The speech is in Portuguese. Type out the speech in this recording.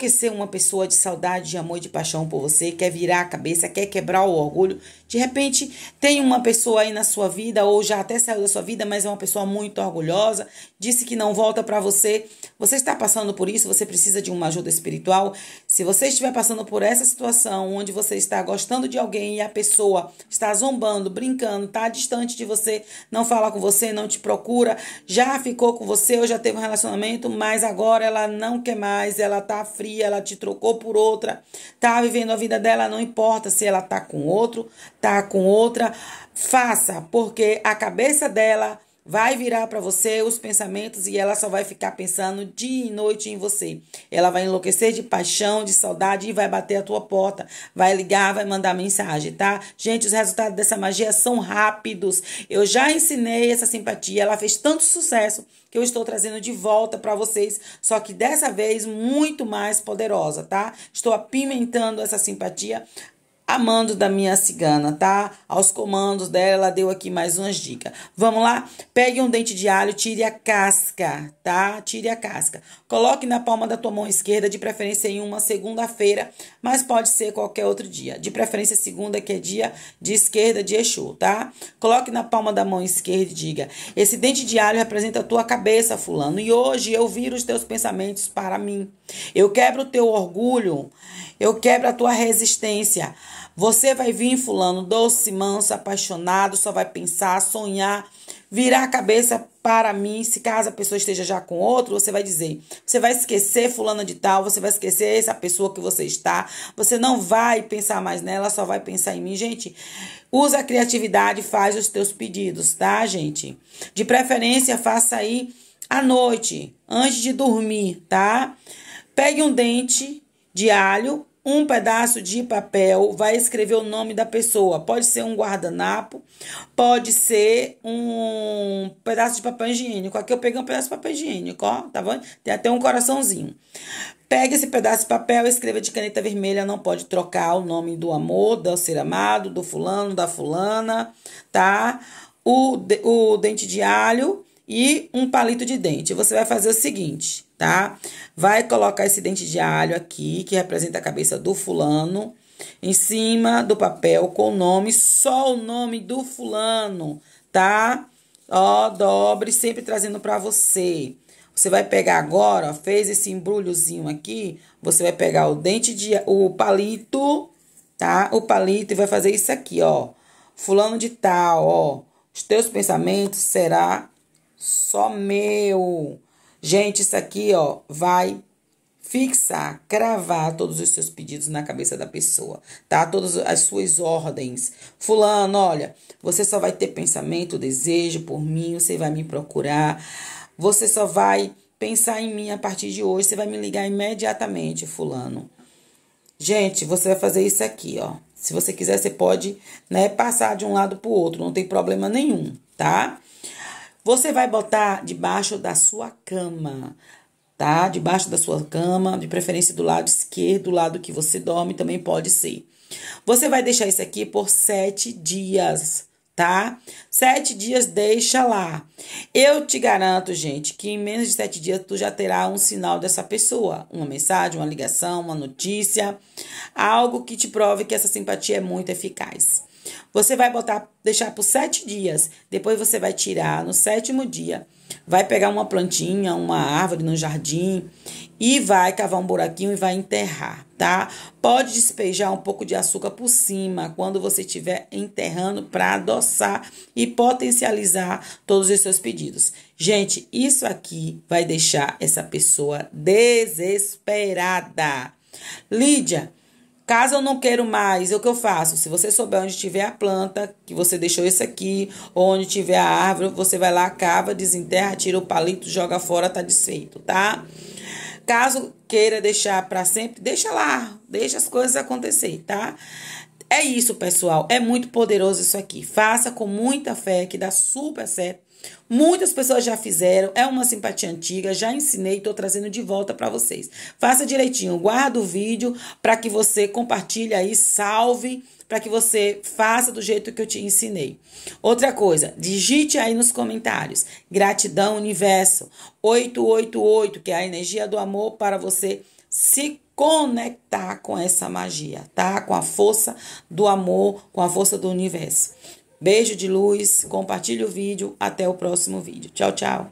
enlouqueceu uma pessoa de saudade, de amor e de paixão por você, quer virar a cabeça, quer quebrar o orgulho. De repente, tem uma pessoa aí na sua vida, ou já até saiu da sua vida, mas é uma pessoa muito orgulhosa, disse que não volta para você. Você está passando por isso, você precisa de uma ajuda espiritual. Se você estiver passando por essa situação onde você está gostando de alguém e a pessoa está zombando, brincando, está distante de você, não fala com você, não te procura, já ficou com você ou já teve um relacionamento, mas agora ela não quer mais, ela tá fria, ela te trocou por outra, tá vivendo a vida dela, não importa se ela tá com outro, tá com outra, faça, porque a cabeça dela vai virar para você os pensamentos e ela só vai ficar pensando dia e noite em você. Ela vai enlouquecer de paixão, de saudade e vai bater a tua porta, vai ligar, vai mandar mensagem, tá? Gente, os resultados dessa magia são rápidos. Eu já ensinei essa simpatia, ela fez tanto sucesso que eu estou trazendo de volta para vocês, só que dessa vez muito mais poderosa, tá? Estou apimentando essa simpatia amando da minha cigana, tá? Aos comandos dela, ela deu aqui mais umas dicas. Vamos lá? Pegue um dente de alho, tire a casca, tá? Tire a casca. Coloque na palma da tua mão esquerda, de preferência em uma segunda-feira, mas pode ser qualquer outro dia. De preferência segunda, que é dia de esquerda de Exu, tá? Coloque na palma da mão esquerda e diga: Esse dente de alho representa a tua cabeça, fulano, e hoje eu viro os teus pensamentos para mim. Eu quebro o teu orgulho, eu quebro a tua resistência. Você vai vir fulano doce, manso, apaixonado, só vai pensar, sonhar, virar a cabeça para mim, se caso a pessoa esteja já com outro, você vai dizer, você vai esquecer fulana de tal, você vai esquecer essa pessoa que você está, você não vai pensar mais nela, só vai pensar em mim, gente. Usa a criatividade, faz os teus pedidos, tá, gente? De preferência, faça aí à noite, antes de dormir, tá? Pegue um dente de alho um pedaço de papel, vai escrever o nome da pessoa. Pode ser um guardanapo, pode ser um pedaço de papel higiênico. Aqui eu peguei um pedaço de papel higiênico, ó, tá vendo? Tem até um coraçãozinho. pega esse pedaço de papel, escreva de caneta vermelha, não pode trocar o nome do amor, do ser amado, do fulano, da fulana, tá? O, o dente de alho e um palito de dente. Você vai fazer o seguinte, tá? Vai colocar esse dente de alho aqui, que representa a cabeça do fulano, em cima do papel com o nome, só o nome do fulano, tá? Ó, dobre, sempre trazendo para você. Você vai pegar agora, ó, fez esse embrulhozinho aqui, você vai pegar o dente de o palito, tá? O palito e vai fazer isso aqui, ó. Fulano de tal, ó. Os teus pensamentos será só meu. Gente, isso aqui, ó, vai fixar, cravar todos os seus pedidos na cabeça da pessoa, tá? Todas as suas ordens. Fulano, olha, você só vai ter pensamento, desejo por mim, você vai me procurar, você só vai pensar em mim a partir de hoje, você vai me ligar imediatamente, fulano. Gente, você vai fazer isso aqui, ó. Se você quiser, você pode, né, passar de um lado pro outro, não tem problema nenhum, tá? Você vai botar debaixo da sua cama, tá? Debaixo da sua cama, de preferência do lado esquerdo, do lado que você dorme, também pode ser. Você vai deixar isso aqui por sete dias, tá? Sete dias deixa lá. Eu te garanto, gente, que em menos de sete dias tu já terá um sinal dessa pessoa. Uma mensagem, uma ligação, uma notícia. Algo que te prove que essa simpatia é muito eficaz. Você vai botar, deixar por sete dias. Depois você vai tirar no sétimo dia. Vai pegar uma plantinha, uma árvore no jardim e vai cavar um buraquinho e vai enterrar, tá? Pode despejar um pouco de açúcar por cima quando você estiver enterrando para adoçar e potencializar todos os seus pedidos. Gente, isso aqui vai deixar essa pessoa desesperada. Lídia, Caso eu não quero mais, é o que eu faço? Se você souber onde tiver a planta, que você deixou isso aqui, ou onde tiver a árvore, você vai lá, cava, desenterra, tira o palito, joga fora, tá desfeito, tá? Caso queira deixar para sempre, deixa lá, deixa as coisas acontecer, tá? É isso, pessoal. É muito poderoso isso aqui. Faça com muita fé que dá super certo. Muitas pessoas já fizeram, é uma simpatia antiga, já ensinei, estou trazendo de volta para vocês. Faça direitinho, guarda o vídeo para que você compartilhe aí, salve, para que você faça do jeito que eu te ensinei. Outra coisa, digite aí nos comentários. Gratidão Universo 888, que é a energia do amor para você se conectar com essa magia, tá? Com a força do amor, com a força do universo. Beijo de luz, compartilhe o vídeo, até o próximo vídeo. Tchau, tchau.